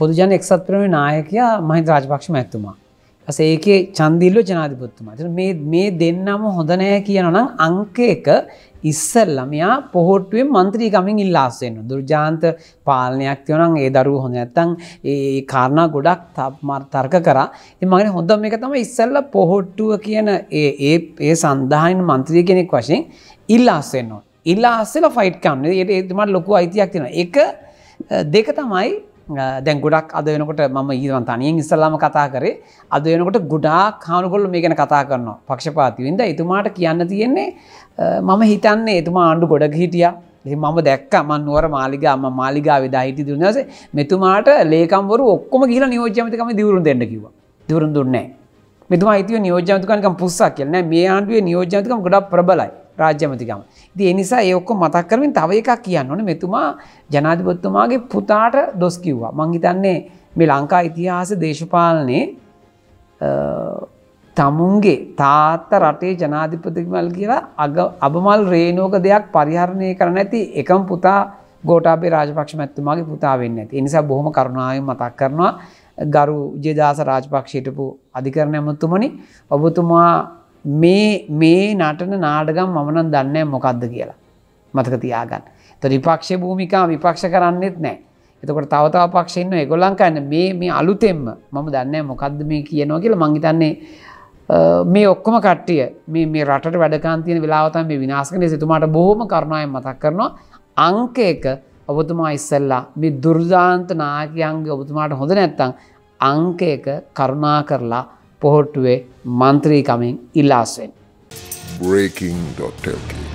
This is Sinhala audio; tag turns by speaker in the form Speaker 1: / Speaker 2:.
Speaker 1: පොදුජන එක්සත් ප්‍රම නායකයා මහිත රාජපක්ෂම ඇත්තුමා. ඇස ඒකේ චන්දිල්ලෝ ජනාධිපත්තුමා මේ දෙන්නම හොඳනෑ කියනනම් අංක එක ඉස්සල්ලමයා පොහොට්ටුවෙන් මන්ත්‍රී ගමින් ඉල්ලාස්සෙන්න්න දුර්ජාන්ත පාලනයක් තියවනම් ඒ දරුව හොඳ ඇත්තං ඒ කාරණා ගොඩක් තමර් තර්ක කරා එමගෙන හොඳ මේක තම ඉස්සල්ල පොහොට්ටුව කියන ඒ ඒ සඳහායින මන්ත්‍රී කෙනෙක් වශයෙන් ඉල්ලාස්සෙන්න්නවා. ඉල්ලාස්සල ෆයිට් කම්න්නේ යට ඒතුමට ලොකු අයිතියක් තියෙන එක දෙක තමයි දැන් ගොඩක් අද වෙනකොට මම ඊවන් තනියෙන් ඉස්සල්ලාම කතා කරේ අද වෙනකොට ගොඩාක් කානුගොල්ලෝ මේ ගැන කතා කරනවා පක්ෂපාතීවින්ද එතුමාට කියන්න තියෙන්නේ මම හිතන්නේ එතුමා ආණ්ඩු ගොඩක හිටියා මම දැක්ක මන් නුවර මාලිගා ම මාලිගා වෙදා හිටි දුන්නස මෙතුමාට ලේකම්වරු ඔක්කොම කියලා නියෝජ්‍යමතිකම දවරුන් දෙන්න කිව දවරුන් දුන්නේ මෙතුමා හිතව නියෝජ්‍යමතිකන්කම් පුස්සක් කියලන මේ ආණ්ඩුවේ නියෝජ්‍යතිකම් ගොඩක් ප්‍රබලයි රාජ්‍යමතිකම. ඉතින් ඒ නිසා ඒ ඔක්කොම මතක් කරමින් තව එකක් කියන්න ඕනේ මෙතුමා ජනාධිපතිතුමාගේ පුතාට දොස් කිව්වා. මං හිතන්නේ මේ ලංකා ඉතිහාස දේශපාලනේ තමුන්ගේ තාත්ත රටේ ජනාධිපතිමල් කියලා අග අබමල් රේනෝක දෙයක් පරිහරණය කරන ඇති එකම් පුතා ගෝටාබේ රාජපක්ෂ මැත්තුමාගේ පුතාවෙන්න ඇති එනිසා බොහොම කරුණාවෙන් මතක් කරනවා ගරු ජෙදාස රාජපක්ෂයටපු අධිකරණ ඇමතුමනි ඔබතුමා මේ මේ නටන නාඩගම් මමනන් දන්න මොකක්ද කියලා මතක තියාගන්න ත විපක්ෂ භූමිකා විපක්ෂ කරන්නෙත් නෑ එතකට තවතාව පක්ෂයන්න එකොලංකාන්න මේ මේ අලුතෙම්ම මම දන්න මොකක්ද මේ කියනවා කියල මංහිතන්නේ මේ ඔක්කොම කට්ටිය මේ මේ රට වැඩකාන්තියන වෙලාවතන් මේ විනාසකන සිතුමාට බොහොම කරණය මතක් කරනවා අංක එක ඔබතුමා ඉස්සල්ලා මේ දුර්ධාන්ත නාකයන්ගේ ඔබතුමාට හොඳ නැත්තං අංක එක කරුණා කරලා පොහොට්ටුවේ මන්ත්‍රීකමින් ඉල්ලාස්වෙන්. breaking.lk